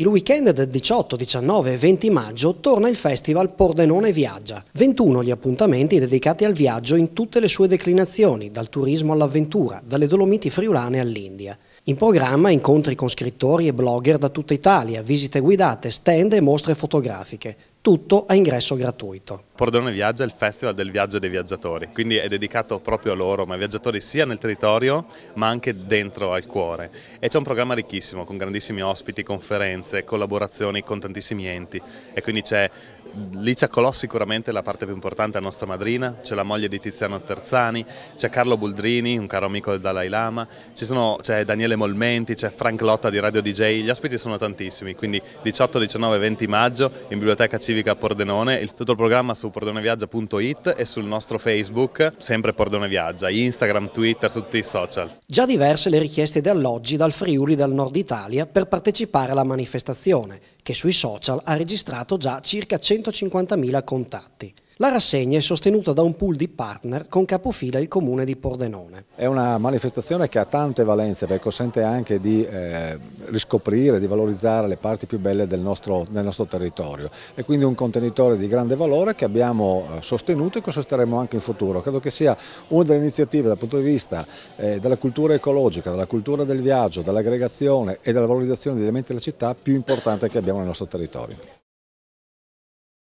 Il weekend del 18, 19 e 20 maggio torna il festival Pordenone Viaggia. 21 gli appuntamenti dedicati al viaggio in tutte le sue declinazioni, dal turismo all'avventura, dalle Dolomiti friulane all'India. In programma incontri con scrittori e blogger da tutta Italia, visite guidate, stand e mostre fotografiche tutto a ingresso gratuito. Pordenone Viaggia è il festival del viaggio dei viaggiatori, quindi è dedicato proprio a loro, ma ai viaggiatori sia nel territorio ma anche dentro al cuore. E c'è un programma ricchissimo con grandissimi ospiti, conferenze, collaborazioni con tantissimi enti e quindi c'è Licia Colò sicuramente la parte più importante, la nostra madrina, c'è la moglie di Tiziano Terzani, c'è Carlo Buldrini, un caro amico del Dalai Lama, c'è Daniele Molmenti, c'è Frank Lotta di Radio DJ, gli ospiti sono tantissimi, quindi 18, 19, 20 maggio in biblioteca civile civica Pordenone, il, tutto il programma su pordoneviaggia.it e sul nostro Facebook, sempre Pordenone Viaggia, Instagram, Twitter, tutti i social. Già diverse le richieste di alloggi dal Friuli dal Nord Italia per partecipare alla manifestazione, che sui social ha registrato già circa 150.000 contatti. La rassegna è sostenuta da un pool di partner con capofila il comune di Pordenone. È una manifestazione che ha tante valenze perché consente anche di eh, riscoprire, di valorizzare le parti più belle del nostro, del nostro, territorio. È quindi un contenitore di grande valore che abbiamo eh, sostenuto e che sosterremo anche in futuro. Credo che sia una delle iniziative dal punto di vista eh, della cultura ecologica, della cultura del viaggio, dell'aggregazione e della valorizzazione degli elementi della città più importante che abbiamo nel nostro territorio.